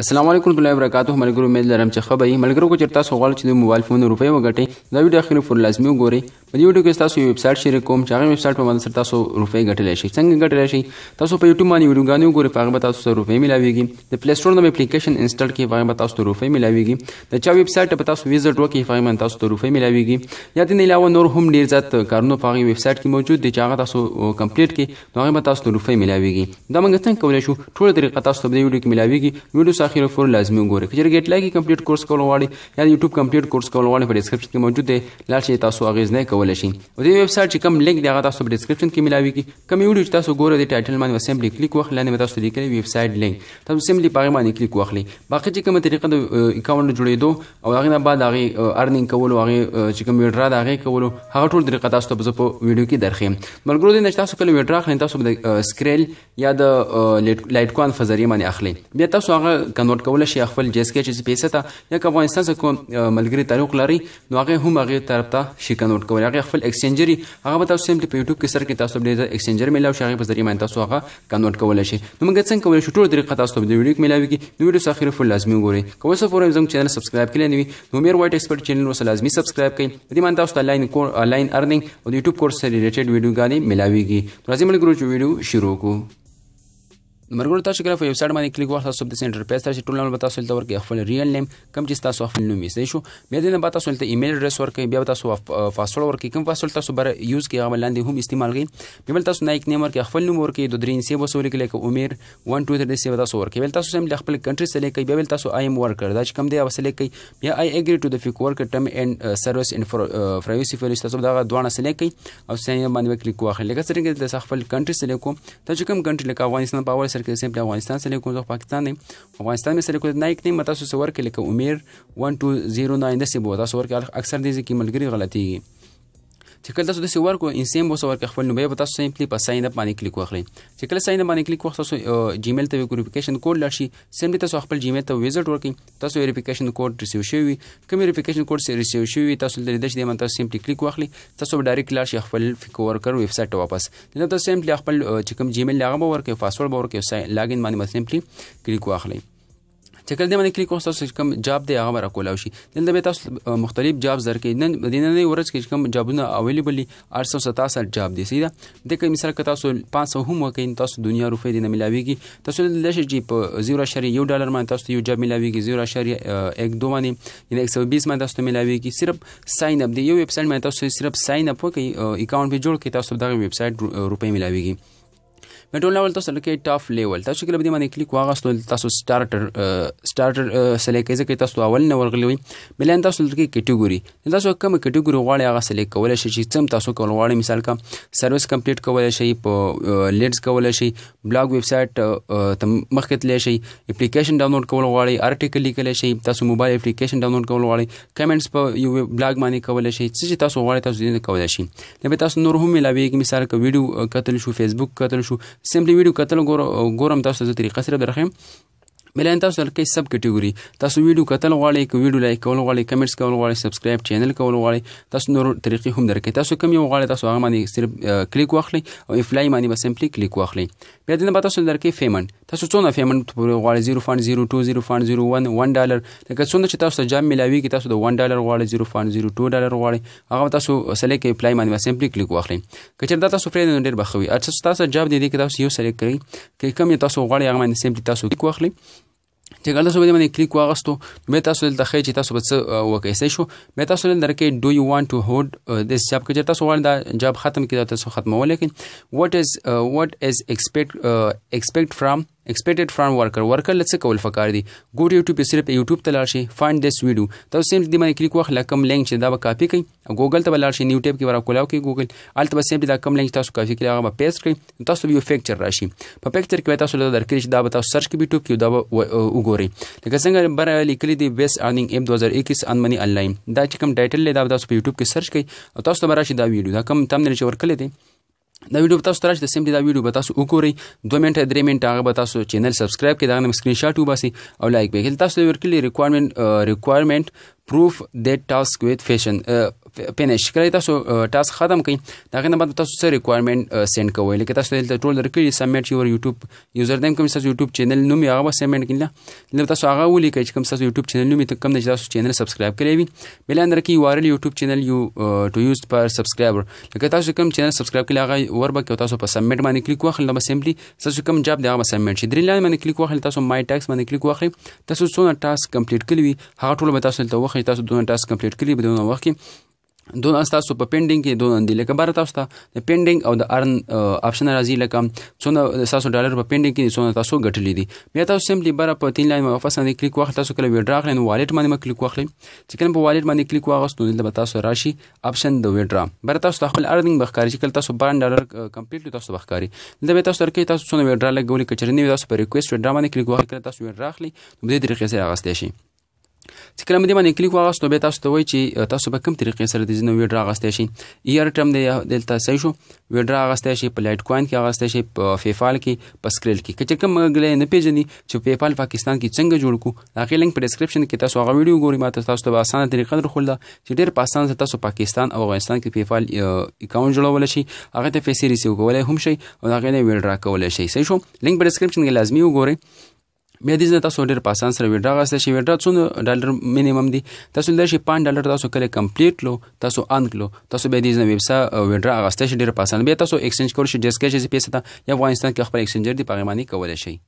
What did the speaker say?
السلام علیکم ورحمۃ الله وبرکاتہ ملګرو مې لرم چې خبرې ملګرو کو چرتا سو غواړئ چې د موبایل فون روپۍ وګټئ دا ویډیو اخیری پر لازمي وګورئ په دې ویډیو کې تاسو یو ویب سټ شریک کوم چې هغه ویب سټ په باندې تاسو روپۍ ګټلای شئ څنګه ګټلای شئ تاسو په یوټیوب باندې ویډیو غانې وګورئ هغه به تاسو روپۍ ملاويږي د پلی سٹور نوم اپلیکیشن انسټال کړئ هغه به تاسو روپۍ ملاويږي د چا ویب سټ په تاسو ویزټ وکړئ هغه باندې تاسو روپۍ ملاويږي یا دې نه علاوه نور هم ډیر زیات کارونه په هغه ویب سټ کې موجود دي چې هغه تاسو کمپلیټ کړئ نو هغه به تاسو روپۍ ملاويږي دا موږ څنګه کولای شو ټول طریقه تاسو په دې ویډیو کې ملاويږي ویډیو کورس اخیره فور لازمي وګورئ که چېرې ګټ لایي کمپلیټ کورس کول غواړي یا یوټیوب کمپلیټ کورس کول غواړي په ډسکرپشن کې موجود دی لاړ شئ تاسو اغیز نه کولای شئ او دې ویب سټ چې کوم لینک دی هغه تاسو په ډسکرپشن کې ملاوي کی کوم یو چې تاسو ګورئ د ټایټل باندې سمپلی کلیک واخلئ لاندې تاسو دې کې ویب سټ لینک تاسو سمپلی پاره باندې کلیک واخلئ باقي چې کومه طریقه د اکاونټ جوړېدو او هغه نه بعد هغه ارننګ کول او هغه چې کوم ویډرا دا هغه کول هغه ټول طریقه تاسو ته په ویډیو کې درخیم ملګرو دې نشته تاسو کله ویډرا خلین تاسو د سکریل یا د لایټ کوان فزری باندې اخلي بیا تاسو هغه کنورټ کول شي خپل جسکې چې پیسې ته یا که افغانستان سره کوم ملګری تعلق لري نو هغه هم هغه طرف ته شي کنورټ کول هغه خپل ایکسچینجري هغه به تاسو سیمپلی په یوټیوب کې سر کې تاسو ډېر ایکسچینجر ملاوي شي هغه په ذریعہ باندې تاسو هغه کنورټ کول شي نو موږ څنګه کولای شو ټول طریقه تاسو په ویډیو کې ملاوي کې نو ویډیو اخر فل لازمي وګورئ که وسه فورم زموږ چینل سبسکرایب کړئ نو امیر وایټ ایکسپرت چینل نو لازمي سبسکرایب کړئ دې باندې تاسو لاین کور لاین ارننګ او یوټیوب کورس سره ریلیټډ ویډیو غاني ملاويږي راځي موږ ګروپ ویډیو شروع کوو مرګور تاسو ګره په یو سایډ باندې کلیک وکړ تاسو د سنټر پیج تاسو ټول معلومات تاسو ته ورکړي خپل ریل نیم کوم چې تاسو خپل نوم یې شو بیا دې نه تاسو ته ایمیل اډرس ورکړي بیا تاسو پاسورډ ورکړي کوم پاسورډ تاسو بر یوز کې عمل لاندې هم استعمال کړي بیا تاسو نه یک نیم ورکړي خپل نوم ورکړي د درین سی وسول کې لکه عمر 1 2 3 سی تاسو ورکړي بیا تاسو سم خپل کنټری سلیکټ کړئ بیا تاسو ایم ورکر دا چې کوم دی سلیکټ کړئ بیا آی اګری ټو د فیک ورکر ټرم اند سروس ان پرایوسی فیلز تاسو دا دوه سلیکټ کړئ او سم باندې کلیک واخلئ لکه څنګه چې تاسو خپل کنټری سلیکټ کوم تاسو کوم کنټری لکه افغانستان په اول سر که سیمپلی افغانستان سلیکټ کوم پاکستان نه افغانستان مې سلیکټ نه یک نه تاسو سور کې لکه عمر 1209 دسه بو تاسو ورکه اکثر دې کې ملګری غلطي چې کله تاسو د ورکو انسیم بوس ورک خپل نو به تاسو سیمپلی په ساين اپ باندې کلیک واخلئ چې کله ساين اپ باندې کلیک واخلئ تاسو جیمیل ته ویریفیکیشن کوډ لاشي سیمپلی تاسو خپل جیمیل ته ویزټ ورکړئ تاسو ویریفیکیشن کوډ ریسیو شوی کوم ویریفیکیشن کوډ سره ریسیو شوی تاسو د دې چې تاسو سیمپلی کلیک واخلئ تاسو به ډایرکټ لاشي خپل فیکو ورکر ویب سټ ته واپس نو تاسو سیمپلی خپل چې کوم جیمیل هغه ورکړئ پاسورډ ورکړئ لاګین باندې سیمپلی کلیک واخلئ چې کله دې باندې کلیک وستا چې کوم جاب دی هغه را کولاو شي دلته به تاسو مختلف جاب زر کې نن د نن ورځ کې کوم جابونه اویلیبل 867 جاب دي سیده د کوم مثال کتا تاسو 500 هم وکین تاسو دنیا روپې دینه ملاويږي تاسو د لشي جی په 0.1 ډالر باندې تاسو یو جاب ملاويږي 0.12 باندې یعنی 120 باندې تاسو ملاويږي صرف ساين اپ دی یو ویب سټ باندې تاسو صرف ساين اپ وکي اکاؤنٹ به جوړ کې تاسو دغه ویب سټ روپې ملاويږي مې ټول لیول تاسو لکه ټاف لیول تاسو کله به دې باندې کلیک واغستو تاسو سٹارټر سٹارټر سلیکټ کیږي کې تاسو اول نه ورغلی ملان تاسو لکه کټګوري تاسو کوم کټګوري غواړي هغه سلیکټ کول شي چې څم تاسو کول غواړي مثال کا سروس کمپلیټ کول شي په لیډز کول شي بلاګ ویب سټ تم مخکې تل شي اپلیکیشن ډاونلوډ کول غواړي آرټیکل لیکل شي تاسو موبایل اپلیکیشن ډاونلوډ کول غواړي کمنټس په یو بلاګ باندې کول شي چې تاسو غواړي تاسو دې کول شي نو تاسو نور هم ملاوي مثال کا ویډیو کتل شو فیسبوک کتل شو سمپلی ویډیو کتل ګورم تاسو ته طریقه سره درخم ملان تاسو لکه سب کټګوري تاسو ویډیو کتل غواړئ که ویډیو لایک کول غواړئ کمنټس کول غواړئ سبسکرایب چینل کول غواړئ تاسو نور طریقې هم درکې تاسو کوم یو غواړئ تاسو هغه باندې صرف کلیک واخلئ او افلای باندې به سمپلی کلیک واخلئ بیا دنه تاسو درکې پیمنټ تاسو څونه پیمنټ غواړئ 0.02 0.01 ډالر لکه څونه چې تاسو ته جام ملاوي کې تاسو د 1 ډالر غواړئ 0.02 ډالر غواړئ هغه تاسو سلیکټ اپلای باندې سمپلی کلیک واخلئ کچې دا تاسو پرې نه ډېر بخوي اته تاسو جاب دې کې تاسو یو سلیکټ کړئ کې کوم تاسو غواړئ هغه باندې سمپلی تاسو کلیک واخلئ چې ګل تاسو باندې کلیک واغستو مې تاسو دلته خې چې تاسو بس وکیسه شو مې تاسو دلته درکې ډو یو وانټ ټو هولډ دیس جاب کې تاسو غواړئ دا جاب ختم کړئ تاسو ختمول کې واټ از واټ از ایکسپیکټ ایکسپیکټ فرام expected from worker worker لڅ کول فکار دی ګو یوټیوب صرف یوټیوب ته لاړ شي فایند دیس ویډیو تاسو سیم دې باندې کلیک وکړه کم لینک چې دا به کاپی کړئ ګوګل ته لاړ شي نیو ټیب کې ورا کولاو کې ګوګل البته به سیم دا کم لینک تاسو کاپی کړئ هغه به پیسټ کړئ تاسو یو فیکچر راشي په فیکچر کې تاسو له درکې چې دا به تاسو سرچ کې یوټیوب کې دا به وګورئ لکه څنګه بر لیکلي دی بیس ارننګ اپ 2021 ان منی انلاین دا چې کوم ټایټل لید دا تاسو په یوټیوب کې سرچ کړئ تاسو به راشي دا ویډیو دا کم تمنل چې ورکړل دی دا ویډیو به تاسو تراشي د سیمپلی دا ویډیو به تاسو وګورئ 2 منټه 3 منټه هغه به تاسو چینل سبسکرایب کړئ دا غنم سکرین شاټ وباسي او لایک به کړئ تاسو ورکړي ریکوایرمنټ ریکوایرمنټ پروف دیٹ ټاسک وذ فیشن فینیش کړئ تاسو ټاسک ختم کړئ دا غنه باندې تاسو سره ریکوایرمنټ سند کوئ لکه تاسو دلته ټول درکړي سبمټ یور یوټیوب یوزر نیم کوم تاسو یوټیوب چینل نوم یې هغه سبمټ کړئ لکه تاسو هغه ولیکئ چې کوم تاسو یوټیوب چینل نوم یې کوم نه تاسو چینل سبسکرایب کړئ وي بل اندر کې یو ار ال یوټیوب چینل یو ټو یوز پر سبسکرایبر لکه تاسو کوم چینل سبسکرایب کړئ هغه ور به تاسو په سبمټ باندې کلیک واخلئ نو سمپلی تاسو کوم جاب دی هغه سبمټ شي درې لاین باندې کلیک واخلئ تاسو مای ټاکس باندې کلیک واخلئ تاسو څونه ټاسک کمپلیټ کړی وي هغه ټول به تاسو ته وخت تاسو دونه ټاسک کمپلیټ کړی بدون وخت دون تاسو په پینډینګ کې دون دی لکه بار تاسو ته د پینډینګ او د ارن آپشن راځي لکه څونه تاسو ډالر په پینډینګ کې څونه تاسو ګټلې دي بیا تاسو سیمپلی بار په تین لاین واپس باندې کلیک واخلئ تاسو کله ویډرا اخلئ نو والټ باندې کلیک واخلئ چې کله په والټ باندې کلیک واغستو دلته تاسو راشي آپشن د ویډرا بار تاسو خپل ارنینګ بخکاری چې کله تاسو 12 ډالر کمپلیټلی تاسو بخکاری دلته به تاسو ترکه تاسو څونه ویډرا لګولې کچرنی تاسو په ریکوست ویډرا باندې کلیک واخلئ کله تاسو ویډرا اخلئ نو به دې طریقې سره اغستې شي چې کله مې باندې کلیک واغست نو به تاسو ته وایي چې تاسو به کوم طریقې سره د زینو ویډرا اغستې شي ایر ټرم د دلتا صحیح شو ویډرا اغستې شي په لایټ کوین کې اغستې شي په فیفال کې په سکریل کې کچې کوم غلې نه پیژنې چې پیپال پاکستان کې څنګه جوړ کو هغه لینک په ډسکرپشن کې تاسو هغه ویډیو ګورئ ماته تاسو ته به اسانه طریقه درخول چې ډېر په اسانه تاسو پاکستان او افغانستان کې پیپال اکاونټ جوړول شي هغه ته پیسې ریسیو کولای هم شي او هغه نه ویډرا کولای شي صحیح شو لینک په ډسکرپشن کې لازمی وګورئ بیا دې نه تاسو ډېر پاسان سره ویډرا غاسته شي ویډرا څو ډالر مینیمم دی تاسو لږ شي 5 ډالر تاسو کله کمپلیټ لو تاسو ان کلو تاسو بیا دې نه ویب سا ویډرا غاسته شي ډېر پاسان بیا تاسو ایکسچینج کول شي ډیسکشن شي پیسې ته یا افغانستان کې خپل ایکسچینجر دی پغیمانی کولای شي